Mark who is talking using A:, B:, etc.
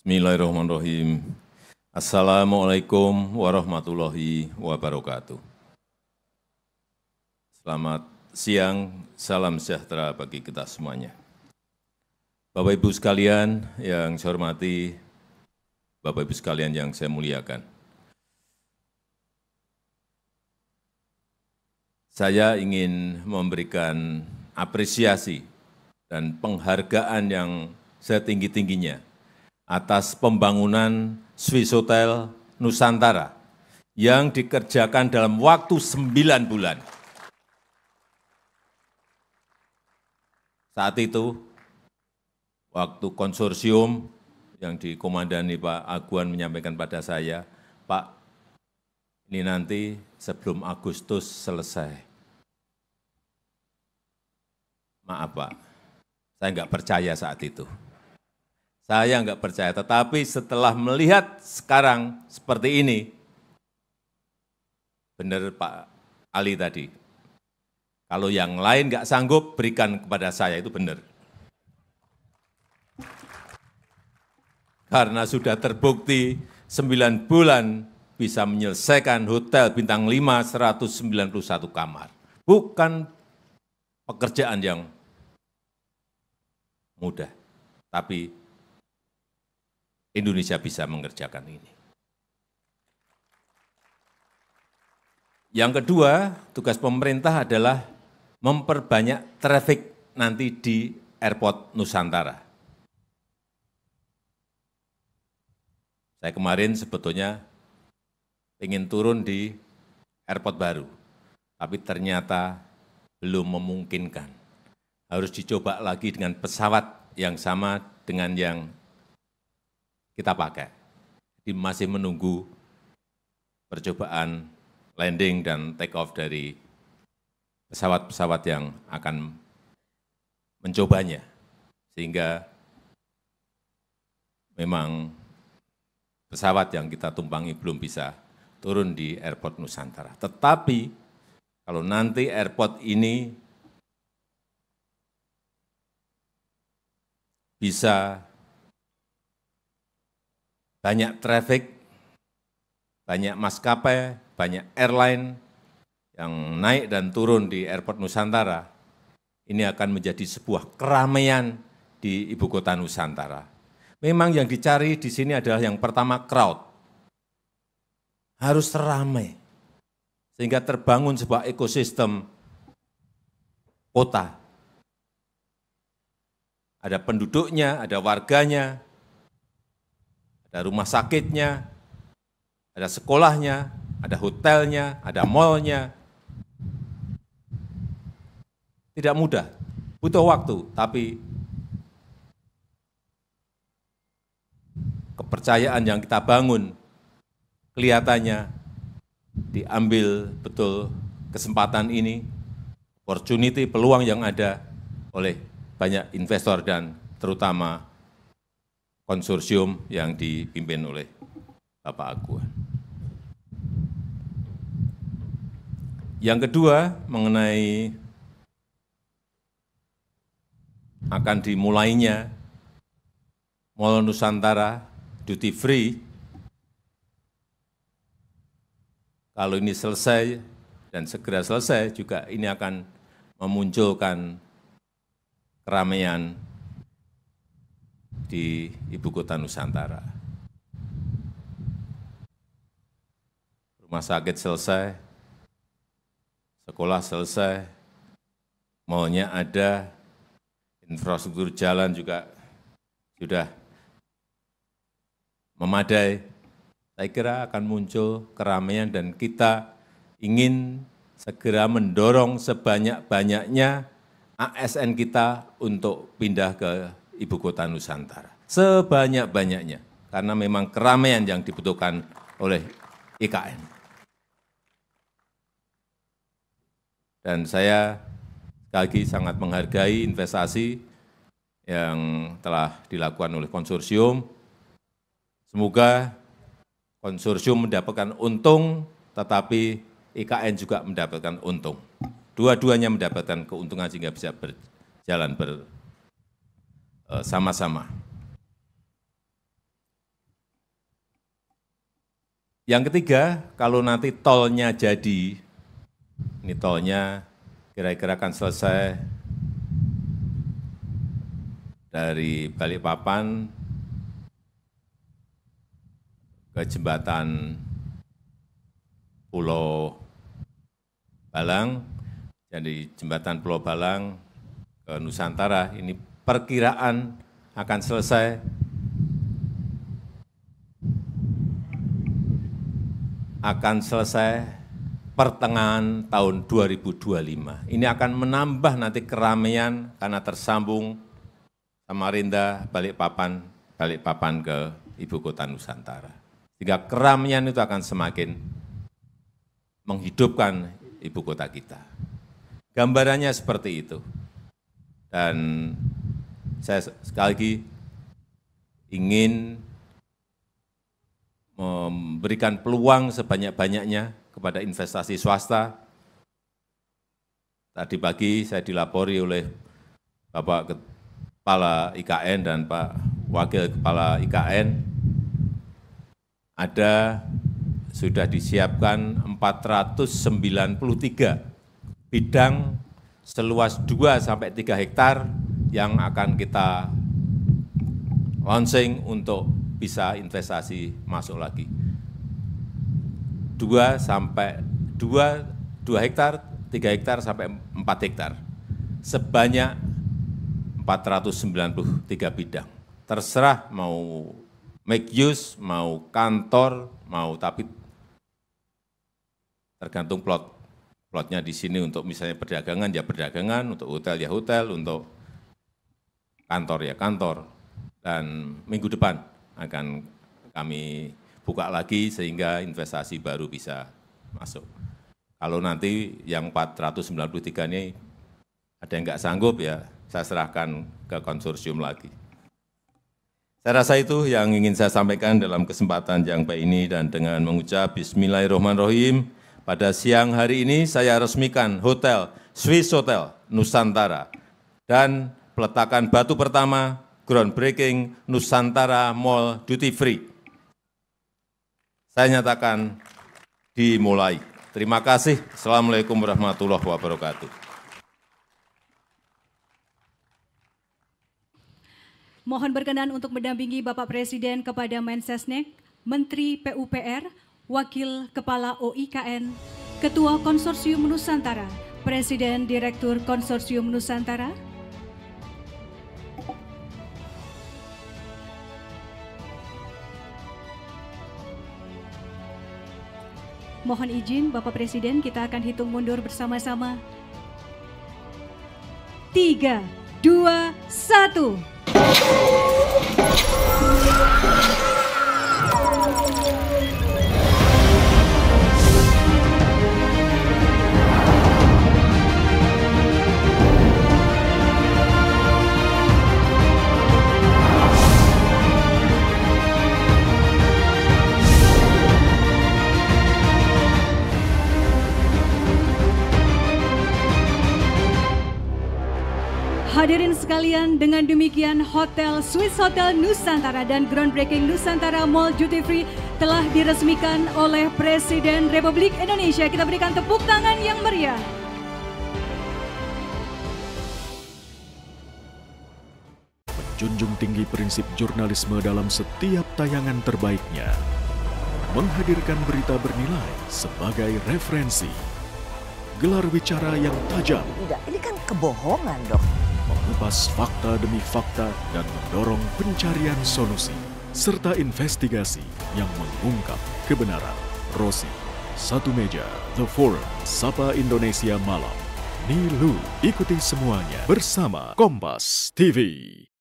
A: Bismillahirrahmanirrahim. Assalamualaikum warahmatullahi wabarakatuh. Selamat siang, salam sejahtera bagi kita semuanya. Bapak Ibu sekalian yang saya hormati, Bapak Ibu sekalian yang saya muliakan. Saya ingin memberikan apresiasi dan penghargaan yang setinggi-tingginya atas pembangunan Swiss Hotel Nusantara yang dikerjakan dalam waktu sembilan bulan. Saat itu, waktu konsorsium yang dikomandani Pak Aguan menyampaikan pada saya, Pak, ini nanti sebelum Agustus selesai. Maaf Pak, saya enggak percaya saat itu. Saya enggak percaya, tetapi setelah melihat sekarang seperti ini, benar Pak Ali tadi, kalau yang lain enggak sanggup, berikan kepada saya, itu benar. Karena sudah terbukti 9 bulan bisa menyelesaikan hotel bintang 5 191 kamar. Bukan pekerjaan yang mudah, tapi Indonesia bisa mengerjakan ini. Yang kedua, tugas pemerintah adalah memperbanyak trafik nanti di airport Nusantara. Saya kemarin sebetulnya ingin turun di airport baru, tapi ternyata belum memungkinkan. Harus dicoba lagi dengan pesawat yang sama dengan yang kita pakai. Jadi masih menunggu percobaan landing dan take off dari pesawat-pesawat yang akan mencobanya. Sehingga memang pesawat yang kita tumpangi belum bisa turun di airport Nusantara. Tetapi kalau nanti airport ini bisa banyak traffic, banyak maskapai, banyak airline yang naik dan turun di airport Nusantara, ini akan menjadi sebuah keramaian di ibu kota Nusantara. Memang yang dicari di sini adalah yang pertama crowd. Harus ramai. Sehingga terbangun sebuah ekosistem kota. Ada penduduknya, ada warganya, ada rumah sakitnya, ada sekolahnya, ada hotelnya, ada malnya. Tidak mudah, butuh waktu, tapi kepercayaan yang kita bangun kelihatannya diambil betul kesempatan ini, opportunity, peluang yang ada oleh banyak investor dan terutama konsorsium yang dipimpin oleh Bapak Agua. Yang kedua mengenai akan dimulainya Mall Nusantara duty free kalau ini selesai dan segera selesai juga ini akan memunculkan keramaian di Ibu Kota Nusantara. Rumah sakit selesai, sekolah selesai, maunya ada, infrastruktur jalan juga sudah memadai. Saya kira akan muncul keramaian dan kita ingin segera mendorong sebanyak-banyaknya ASN kita untuk pindah ke ibu kota Nusantara. Sebanyak-banyaknya. Karena memang keramaian yang dibutuhkan oleh IKN. Dan saya lagi sangat menghargai investasi yang telah dilakukan oleh konsorsium. Semoga konsorsium mendapatkan untung, tetapi IKN juga mendapatkan untung. Dua-duanya mendapatkan keuntungan sehingga bisa berjalan ber Eh, sama-sama. Yang ketiga, kalau nanti tolnya jadi, ini tolnya kira-kira akan selesai dari Balikpapan ke jembatan Pulau Balang, jadi jembatan Pulau Balang ke Nusantara, ini perkiraan akan selesai akan selesai pertengahan tahun 2025. Ini akan menambah nanti keramaian karena tersambung Samarinda, Balikpapan, Balikpapan ke ibu kota Nusantara. Sehingga keramaian itu akan semakin menghidupkan ibu kota kita. Gambarannya seperti itu. Dan saya sekali lagi ingin memberikan peluang sebanyak-banyaknya kepada investasi swasta. Tadi pagi saya dilapori oleh Bapak Kepala IKN dan Pak Wakil Kepala IKN, ada sudah disiapkan 493 bidang seluas 2 sampai 3 hektar yang akan kita launching untuk bisa investasi masuk lagi. dua sampai dua dua hektar, tiga hektar sampai empat hektar. Sebanyak 493 bidang. Terserah mau make use, mau kantor, mau tapi tergantung plot. Plotnya di sini untuk misalnya perdagangan ya perdagangan, untuk hotel ya hotel, untuk kantor ya kantor. Dan minggu depan akan kami buka lagi sehingga investasi baru bisa masuk. Kalau nanti yang 493 ini ada yang nggak sanggup ya, saya serahkan ke konsorsium lagi. Saya rasa itu yang ingin saya sampaikan dalam kesempatan yang baik ini dan dengan mengucap Bismillahirrahmanirrahim. Pada siang hari ini saya resmikan Hotel Swiss Hotel Nusantara dan peletakan batu pertama groundbreaking Nusantara Mall Duty Free. Saya nyatakan dimulai. Terima kasih. Assalamualaikum warahmatullahi wabarakatuh. Mohon berkenan untuk mendampingi Bapak Presiden kepada Mensesnek, Menteri PUPR, Wakil Kepala OIKN, Ketua Konsorsium Nusantara, Presiden Direktur Konsorsium Nusantara, Mohon izin Bapak Presiden kita akan hitung mundur bersama-sama. Tiga, dua, satu. Hadirin sekalian, dengan demikian Hotel Swiss Hotel Nusantara dan groundbreaking Nusantara Mall Duty Free telah diresmikan oleh Presiden Republik Indonesia. Kita berikan tepuk tangan yang meriah. Menjunjung tinggi prinsip jurnalisme dalam setiap tayangan terbaiknya. Menghadirkan berita bernilai sebagai referensi. Gelar bicara yang tajam. Tidak, ini kan kebohongan dok mengupas fakta demi fakta dan mendorong pencarian solusi serta investigasi yang mengungkap kebenaran. Rosi, Satu Meja, The Forum, Sapa Indonesia Malam, Nilu. Ikuti semuanya bersama Kompas TV.